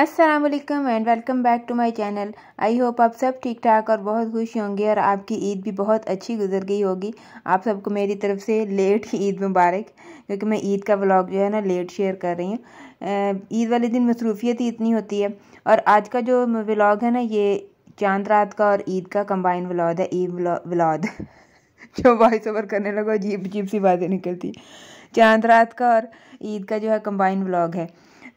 Aslam and welcome back to my channel I hope आप सब ठीक ठाक और बहुत खुश होंगे और आपकी ईद भी बहुत अच्छी गुजर गई होगी आप सबको मेरी तरफ से लेट ईद मुबारक क्योंकि मैं ईद का व्लॉग जो है ना लेट शेयर कर रही हूँ ईद वाले दिन मसरूफियत ही इतनी होती है और आज का जो व्लॉग है ना ये चांद रात का और ईद का कम्बाइन व्लॉग है ईद व्लॉग जो वॉइस ओवर करने लगा अजीब अजीब सी बातें निकलती चांद रात का और ईद का जो है कम्बाइन ब्लॉग है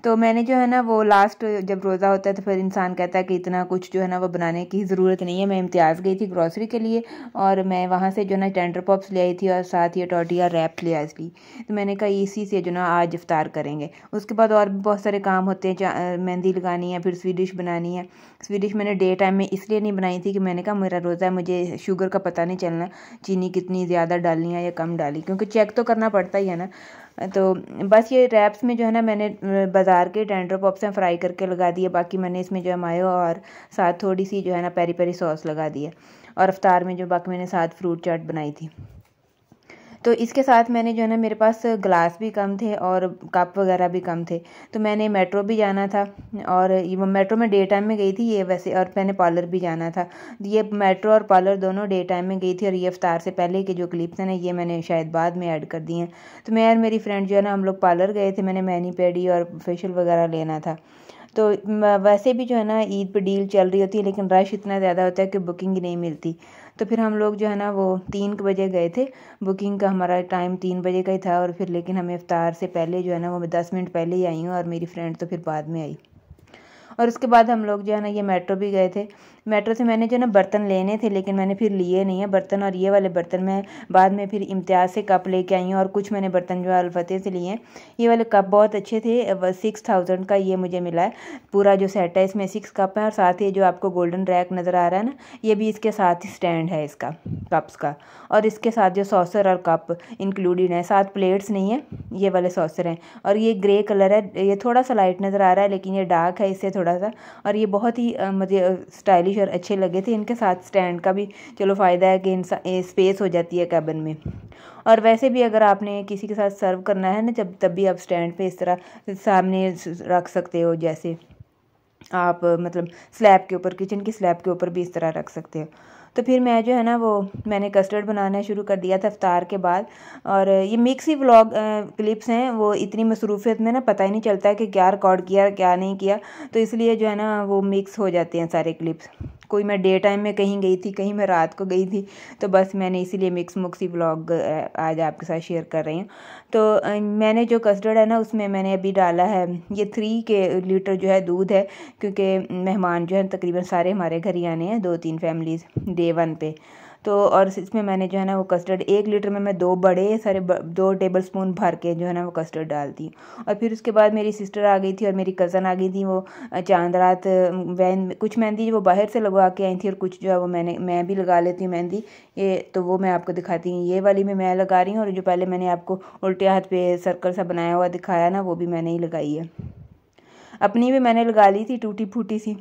तो मैंने जो है ना वो लास्ट जब रोज़ा होता है तो फिर इंसान कहता है कि इतना कुछ जो है ना वो बनाने की ज़रूरत नहीं है मैं इम्तियाज़ गई थी ग्रॉसरी के लिए और मैं वहाँ से जो ना टेंडर पॉप्स ले आई थी और साथ ही टोटिया रैप ले आई थी तो मैंने कहा इसी से जो ना आज इफ्तार करेंगे उसके बाद और भी बहुत सारे काम होते हैं मेहंदी लगानी है फिर स्वीडिश बनानी है स्वीडिश मैंने डे टाइम में इसलिए नहीं बनाई थी कि मैंने कहा मेरा रोज़ा है मुझे शुगर का पता नहीं चलना चीनी कितनी ज़्यादा डालनी है या कम डाली क्योंकि चेक तो करना पड़ता ही है ना तो बस ये रैप्स में जो है ना मैंने बाज़ार के टेंडर पॉप्स हैं फ्राई करके लगा दिए बाकी मैंने इसमें जो है मायो और साथ थोड़ी सी जो है ना पेरी पेरी सॉस लगा दी है और अफ्तार में जो बाकी मैंने साथ फ्रूट चाट बनाई थी तो इसके साथ मैंने जो है ना मेरे पास ग्लास भी कम थे और कप वगैरह भी कम थे तो मैंने मेट्रो भी जाना था और मेट्रो में डे टाइम में गई थी ये वैसे और मैंने पार्लर भी जाना था ये मेट्रो और पार्लर दोनों डे टाइम में गई थी और ये अफ्तार से पहले के जो क्लिप्स हैं ना ये मैंने शायद बाद में ऐड कर दी हैं तो मैं और मेरी फ्रेंड जो है ना हम लोग पार्लर गए थे मैंने मैनी पेडी और फेशियल वगैरह लेना था तो वैसे भी जो है ना ईद पर डील चल रही होती है लेकिन रश इतना ज़्यादा होता है कि बुकिंग ही नहीं मिलती तो फिर हम लोग जो है ना वो तीन बजे गए थे बुकिंग का हमारा टाइम तीन बजे का ही था और फिर लेकिन हमें अफ्तार से पहले जो है ना वो मैं दस मिनट पहले ही आई हूँ और मेरी फ्रेंड तो फिर बाद में आई और उसके बाद हम लोग जो है ना ये मेट्रो भी गए थे मेट्रो से मैंने जो ना बर्तन लेने थे लेकिन मैंने फिर लिए नहीं है बर्तन और ये वाले बर्तन मैं बाद में फिर इम्तियाज़ से कप लेके आई हूँ और कुछ मैंने बर्तन जो है से लिए हैं ये वाले कप बहुत अच्छे थे सिक्स थाउजेंड का ये मुझे मिला है पूरा जो सेट है इसमें सिक्स कप है और साथ ही जो आपको गोल्डन रैक नज़र आ रहा है ना ये भी इसके साथ ही स्टैंड है इसका कप्स का और इसके साथ जो सॉसर और कप इंक्लूडेड है साथ प्लेट्स नहीं है ये वाले सॉसर हैं और ये ग्रे कलर है ये थोड़ा सा लाइट नज़र आ रहा है लेकिन ये डार्क है इससे थोड़ा सा और ये बहुत ही मुझे स्टाइलिश फर्नीचर अच्छे लगे थे इनके साथ स्टैंड का भी चलो फ़ायदा है कि स्पेस हो जाती है कैबिन में और वैसे भी अगर आपने किसी के साथ सर्व करना है ना जब तब भी आप स्टैंड पे इस तरह सामने रख सकते हो जैसे आप मतलब स्लैब के ऊपर किचन की स्लैब के ऊपर भी इस तरह रख सकते हो तो फिर मैं जो है ना वो मैंने कस्टर्ड बनाना शुरू कर दिया था अफ्तार के बाद और ये मिक्स ही व्लॉग क्लिप्स हैं वो इतनी मसरूफियत में ना पता ही नहीं चलता है कि क्या रिकॉर्ड किया क्या नहीं किया तो इसलिए जो है ना वो मिक्स हो जाते हैं सारे क्लिप्स कोई मैं डे टाइम में कहीं गई थी कहीं मैं रात को गई थी तो बस मैंने इसीलिए मिक्स मुक्सी ब्लॉग आज आपके साथ शेयर कर रही हूँ तो मैंने जो कस्टर्ड है ना उसमें मैंने अभी डाला है ये थ्री के लीटर जो है दूध है क्योंकि मेहमान जो है तकरीबन सारे हमारे घर ही आने हैं दो तीन फैमिलीज़ डे वन पे तो और इसमें मैंने जो है ना वो कस्टर्ड एक लीटर में मैं दो बड़े सारे ब, दो टेबल स्पून भर के जो है ना वो कस्टर्ड डालती और फिर उसके बाद मेरी सिस्टर आ गई थी और मेरी कज़न आ गई थी वो चांद रात वैन कुछ मेहंदी वो बाहर से लगवा के आई थी और कुछ जो है वो मैंने मैं भी लगा लेती हूँ मेहंदी ये तो वो मैं आपको दिखाती हूँ ये वाली में मैं लगा रही हूँ और जो पहले मैंने आपको उल्टे हाथ पे सर्कल सा बनाया हुआ दिखाया ना वो भी मैंने ही लगाई है अपनी भी मैंने लगा ली थी टूटी फूटी सी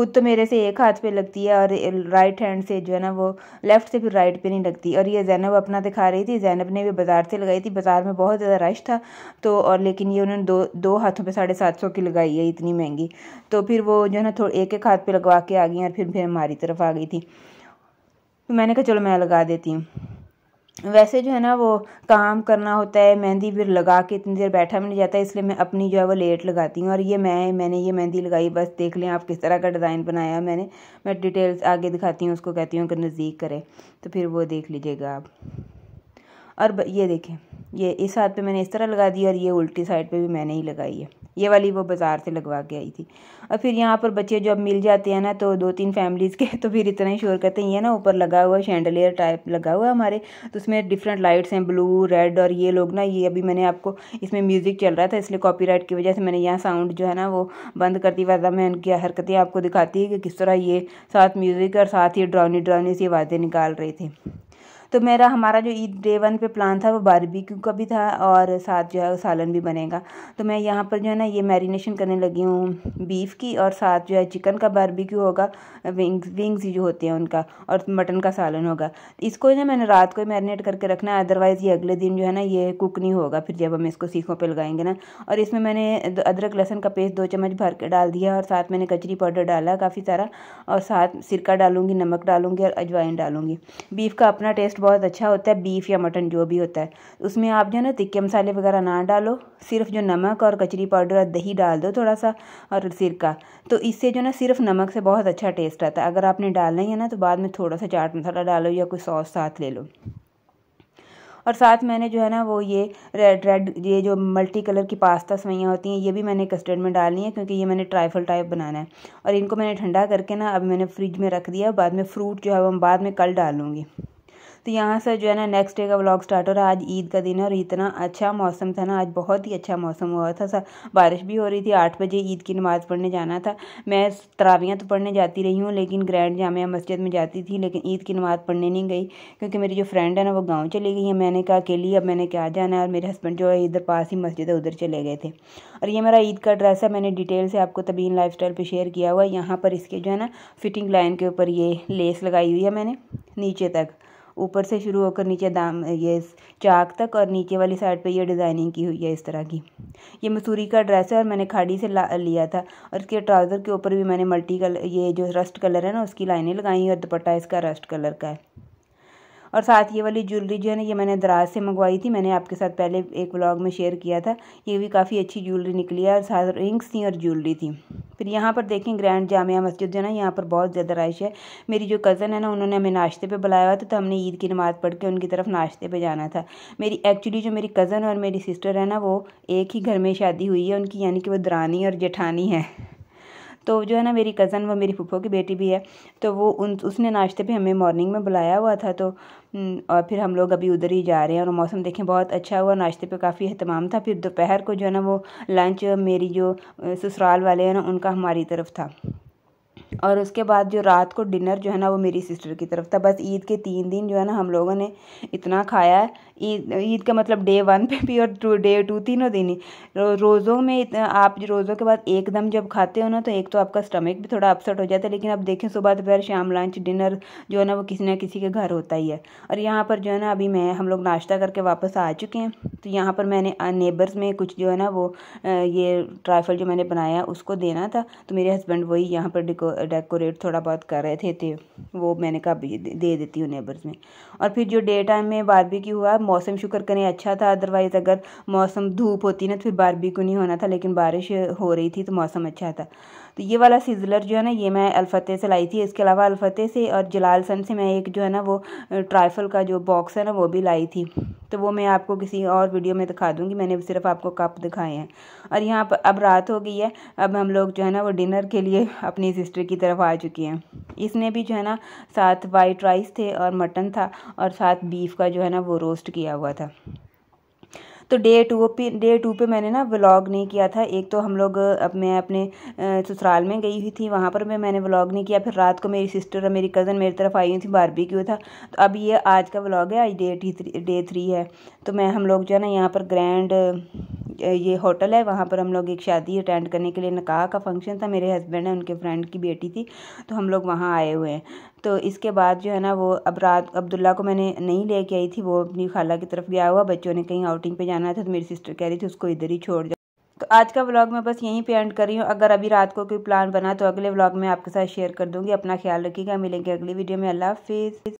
खुद तो मेरे से एक हाथ पे लगती है और राइट हैंड से जो है ना वो लेफ्ट से फिर राइट पे नहीं लगती और ये जैनब अपना दिखा रही थी जैनब ने भी बाज़ार से लगाई थी बाज़ार में बहुत ज़्यादा रश था तो और लेकिन ये उन्होंने दो दो हाथों पर साढ़े सात सौ की लगाई है इतनी महंगी तो फिर वो जो है ना थोड़ा एक एक हाथ पे लगवा के आ गई और फिर फिर हमारी तरफ आ गई थी तो मैंने कहा चलो मैं लगा देती हूँ वैसे जो है ना वो काम करना होता है मेहंदी फिर लगा के इतनी देर बैठा भी नहीं जाता है इसलिए मैं अपनी जो है वो लेट लगाती हूँ और ये मैं मैंने ये मेहंदी लगाई बस देख लें आप किस तरह का डिज़ाइन बनाया मैंने मैं डिटेल्स आगे दिखाती हूँ उसको कहती हूँ कि नज़दीक करें तो फिर वो देख लीजिएगा आप और ये देखें ये इस हाथ पे मैंने इस तरह लगा दी और ये उल्टी साइड पे भी मैंने ही लगाई है ये वाली वो बाज़ार से लगवा के आई थी और फिर यहाँ पर बच्चे जब मिल जाते हैं ना तो दो तीन फैमिलीज़ के तो फिर इतना ही शोर करते हैं ये ना ऊपर लगा हुआ शेंडलियर टाइप लगा हुआ हमारे तो उसमें डिफरेंट लाइट्स हैं ब्लू रेड और ये लोग ना ये अभी मैंने आपको इसमें म्यूज़िक चल रहा था इसलिए कॉपी की वजह से मैंने यहाँ साउंड जो है ना वो बंद करती वादा मैं उनकी हरकतें आपको दिखाती है कि किस तरह ये साथ म्यूज़िक और साथ ही ड्रोनी ड्रोनी से आवाज़ें निकाल रही थी तो मेरा हमारा जो ईद डे वन पे प्लान था वो बारबेक्यू का भी था और साथ जो है सालन भी बनेगा तो मैं यहाँ पर जो है ना ये मैरिनेशन करने लगी हूँ बीफ की और साथ जो है चिकन का बारबेक्यू होगा विंग्स विंग्स जो होते हैं उनका और मटन का सालन होगा इसको ना मैंने रात को मैरिनेट करके रखना है अदरवाइज़ ये अगले दिन जो है ना ये कुक नहीं होगा फिर जब हम इसको सीखों पर लगाएंगे ना और इसमें मैंने अदरक लहसन का पेस्ट दो चम्मच भर के डाल दिया और साथ मैंने कचरी पाउडर डाला काफ़ी सारा और साथ सिरका डालूंगी नमक डालूंगी और अजवाइन डालूंगी बीफ का अपना टेस्ट बहुत अच्छा होता है बीफ या मटन जो भी होता है उसमें आप जो है ना तिक्के मसाले वगैरह ना डालो सिर्फ जो नमक और कचरी पाउडर और दही डाल दो थोड़ा सा और सिरका तो इससे जो ना सिर्फ नमक से बहुत अच्छा टेस्ट आता है अगर आपने डालना ही है ना तो बाद में थोड़ा सा चाट मसाला डालो या कोई सॉस साथ ले लो और साथ मैंने जो है ना वो ये रेड रेड ये जो मल्टी कलर की पास्ता सवैयाँ होती हैं ये भी मैंने कस्टर्ड में डालनी है क्योंकि ये मैंने ट्राइफल टाइप बनाना है और इनको मैंने ठंडा करके ना अब मैंने फ्रिज में रख दिया बाद में फ्रूट जो है वो हम बाद में कल डालूँगी तो यहाँ से जो है ना नेक्स्ट डे का ब्लॉग स्टार्ट हो रहा है आज ईद का दिन है और इतना अच्छा मौसम था ना आज बहुत ही अच्छा मौसम हुआ था सर बारिश भी हो रही थी आठ बजे ईद की नमाज़ पढ़ने जाना था मैं तरावियाँ तो पढ़ने जाती रही हूँ लेकिन ग्रैंड जामिया मस्जिद में जाती थी लेकिन ईद की नमाज़ पढ़ने नहीं गई क्योंकि मेरी जो फ्रेंड है ना वो गाँव चली गई है मैंने कहा अकेली अब मैंने क्या जाना है और मेरे हस्बैंड जो है इधर पास ही मस्जिद है उधर चले गए थे और ये मेरा ईद का ड्रेस है मैंने डिटेल से आपको तबीन लाइफ स्टाइल पर शेयर किया हुआ है यहाँ पर इसके जो है ना फिटिंग लाइन के ऊपर ये लेस लगाई हुई है मैंने नीचे तक ऊपर से शुरू होकर नीचे दाम ये चाक तक और नीचे वाली साइड पे ये डिज़ाइनिंग की हुई है इस तरह की ये मसूरी का ड्रेस है और मैंने खाड़ी से लिया था और इसके ट्राउज़र के ऊपर भी मैंने मल्टी कलर ये जो रस्ट कलर है ना उसकी लाइनें लगाई हैं और दुपट्टा इसका रस्ट कलर का है और साथ ये वाली ज्वेलरी जो है ना ये मैंने दराज से मंगवाई थी मैंने आपके साथ पहले एक व्लॉग में शेयर किया था ये भी काफ़ी अच्छी ज्वेलरी निकली है और साथ रिंग्स थी और ज्वेलरी थी फिर यहाँ पर देखें ग्रैंड जामिया मस्जिद जो है ना यहाँ पर बहुत ज़्यादा रश है मेरी जो कज़न है ना उन्होंने हमें नाश्ते पर बुलाया हुआ था तो हमने ईद की नमाज़ पढ़ के उनकी तरफ नाश्ते पर जाना था मेरी एक्चुअली जो मेरी कज़न और मेरी सिस्टर है ना वो एक ही घर में शादी हुई है उनकी यानी कि वो दरानी और जेठानी है तो जो है ना मेरी कज़न वो मेरी फूफो की बेटी भी है तो वो उन उसने नाश्ते पे हमें मॉर्निंग में बुलाया हुआ था तो हम्म, और फिर हम लोग अभी उधर ही जा रहे हैं और मौसम देखें बहुत अच्छा हुआ नाश्ते पे काफ़ी अहतमाम था फिर दोपहर को जो है ना वो लंच मेरी जो ससुराल वाले हैं ना उनका हमारी तरफ था और उसके बाद जो रात को डिनर जो है ना वो मेरी सिस्टर की तरफ था बस ईद के तीन दिन जो है ना हम लोगों ने इतना खाया है ईद ईद का मतलब डे वन पे भी और टू डे टू तीनों दिन ही रो, रोज़ों में आप रोज़ों के बाद एकदम जब खाते हो ना तो एक तो आपका स्टमक भी थोड़ा अपसेट हो जाता है लेकिन अब देखें सुबह दोपहर शाम लंच डिनर जो है ना वो किसी ना किसी के घर होता ही है और यहाँ पर जो है ना अभी मैं हम लोग नाश्ता करके वापस आ चुके हैं तो यहाँ पर मैंने नेबर्स में कुछ जो है ना वो ये ट्राइफल जो मैंने बनाया उसको देना था तो मेरे हस्बैंड वही यहाँ पर डेकोरेट थोड़ा बहुत कर रहे थे, थे वो मैंने कहा दे देती हूँ नेबर्स में और फिर जो डे टाइम में बारबी हुआ मौसम शुक्र करें अच्छा था अदरवाइज़ अगर मौसम धूप होती ना तो फिर को नहीं होना था लेकिन बारिश हो रही थी तो मौसम अच्छा था तो ये वाला सीजलर जो है ना ये मैं अलफ़ते से लाई थी इसके अलावा अलफते से और जलाल सन से मैं एक जो है ना वो ट्राइफल का जो बॉक्स है ना वो भी लाई थी तो वो मैं आपको किसी और वीडियो में दिखा दूँगी मैंने सिर्फ आपको कप दिखाए हैं और यहाँ पर अब रात हो गई है अब हम लोग जो है ना वो डिनर के लिए अपनी सिस्टर की तरफ आ चुके हैं इसने भी जो है ना साथ वाइट राइस थे और मटन था और साथ बीफ का जो है ना वो रोस्ट किया किया हुआ था तो डे टू पे डे टू पे मैंने ना व्लॉग नहीं किया था एक तो हम लोग अब मैं अपने ससुराल में गई हुई थी वहाँ पर मैं मैंने व्लॉग नहीं किया फिर रात को मेरी सिस्टर और मेरी कज़न मेरी तरफ आई हुई थी बारबी क्यों था तो अब ये आज का व्लॉग है आज डे डे थ्री है तो मैं हम लोग जो है ना यहाँ पर ग्रैंड ये होटल है वहाँ पर हम लोग एक शादी अटेंड करने के लिए निकाह का फंक्शन था मेरे हस्बैंड है उनके फ्रेंड की बेटी थी तो हम लोग वहाँ आए हुए हैं तो इसके बाद जो है ना वो अब रात अब्दुल्ला को मैंने नहीं लेके आई थी वो अपनी खाला की तरफ गया हुआ बच्चों ने कहीं आउटिंग पे जाना था तो मेरी सिस्टर कह रही थी उसको इधर ही छोड़ जाओ तो आज का व्लॉग मैं बस यहीं पे एंड कर रही हूँ अगर अभी रात को कोई प्लान बना तो अगले व्लॉग में आपके साथ शेयर कर दूंगी अपना ख्याल रखिएगा मिलेंगे अगली वीडियो में अल्लाह हाफिज़